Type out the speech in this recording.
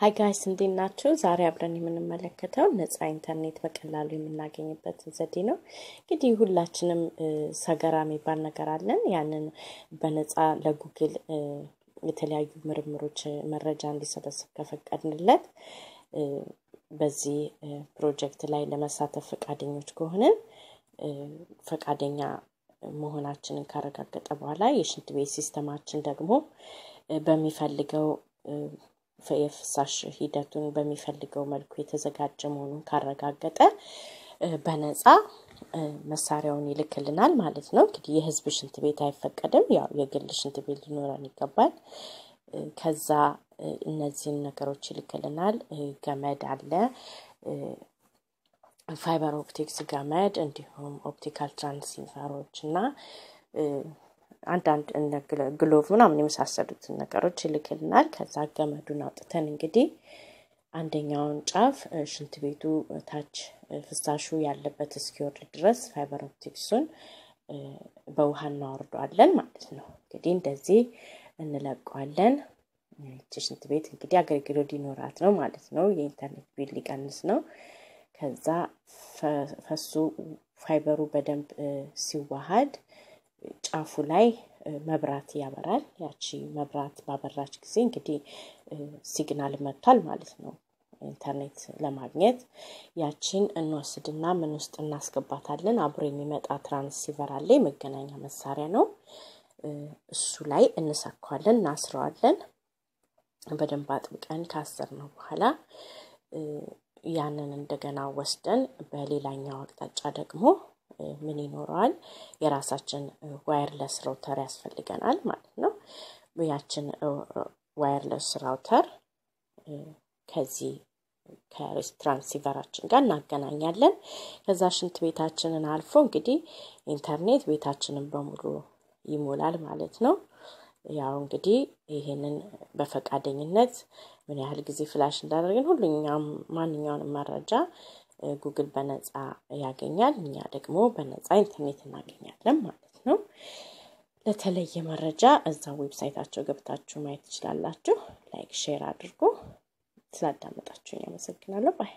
ሀይ ጋይስ እንዴት ናችሁ? ዛሬ አብረን የምንመለከተው ነፃ ኢንተርኔት በቀላሉ የምናገኝበትን ዘዴ ነው። እንግዲህ ሁላችንም ሰገራ የሚባል ነገር አለን። ያንን በነፃ ለጉግል የተለያዩ ምርምሮች መረጃ እንዲሰበስብ ከፈቀድንለት በዚህ ፕሮጀክት ላይ ለመሳተፍ ፈቃደኞች ከሆንን ፈቃደኛ መሆናችንን ካረጋገጠ በኋላ የሽንት ቤት ሲስተማችን ደግሞ በሚፈልገው የፍሳሽ ሂደቱን በሚፈልገው መልኩ የተዘጋጀ መሆኑን ካረጋገጠ በነፃ መሳሪያውን ይልክልናል ማለት ነው። እንግዲህ የህዝብ ሽንት ቤት አይፈቀድም፣ ያው የግል ሽንት ቤት ሊኖረን ይገባል። ከዛ እነዚህን ነገሮች ይልክልናል። ገመድ አለ፣ ፋይበር ኦፕቲክስ ገመድ፣ እንዲሁም ኦፕቲካል ትራንሲቨሮች እና አንዳንድ ግሎቭ ምናምን የመሳሰሉትን ነገሮች ይልክልናል። ከዛ ገመዱን አውጥተን እንግዲህ አንደኛውን ጫፍ ሽንት ቤቱ ታች ፍሳሹ ያለበት እስኪወርድ ድረስ ፋይበር ኦፕቲክሱን በውሃ እናወርደዋለን ማለት ነው። እንግዲህ እንደዚህ እንለቀዋለን። ይቺ ሽንት ቤት እንግዲህ አገልግሎት ሊኖራት ነው ማለት ነው። የኢንተርኔት ቢል ሊቀንስ ነው። ከዛ ፈሱ ፋይበሩ በደንብ ሲዋሃድ ጫፉ ላይ መብራት ያበራል። ያቺ መብራት ባበራች ጊዜ እንግዲህ ሲግናል መጥቷል ማለት ነው። ኢንተርኔት ለማግኘት ያችን እንወስድና ምን ውስጥ እናስገባታለን። አብሮ የሚመጣ ትራንስሲቨር አለ፣ የመገናኛ መሳሪያ ነው። እሱ ላይ እንሰካዋለን፣ እናስረዋለን። በደንብ አጥብቀን ከአስር ነው በኋላ ያንን እንደገና ወስደን በሌላኛው አቅጣጫ ደግሞ ምን ይኖረዋል? የራሳችን ዋይርለስ ራውተር ያስፈልገናል ማለት ነው። ያችን ዋየርለስ ራውተር ከዚህ ከትራንሲቨራችን ጋር እናገናኛለን። ከዛ ሽንት ቤታችንን አልፎ እንግዲህ ኢንተርኔት ቤታችንን በሙሉ ይሞላል ማለት ነው። ያው እንግዲህ ይህንን በፈቃደኝነት ምን ያህል ጊዜ ፍላሽ እንዳደርግን ሁሉኛም ማንኛውንም መረጃ ጉግል በነፃ ያገኛል። እኛ ደግሞ በነፃ ኢንተርኔት እናገኛለን ማለት ነው። ለተለየ መረጃ እዛ ዌብሳይታቸው ገብታችሁ ማየት ትችላላችሁ። ላይክ፣ ሼር አድርጎ ስላዳመጣችሁኝ አመሰግናለሁ። ባይ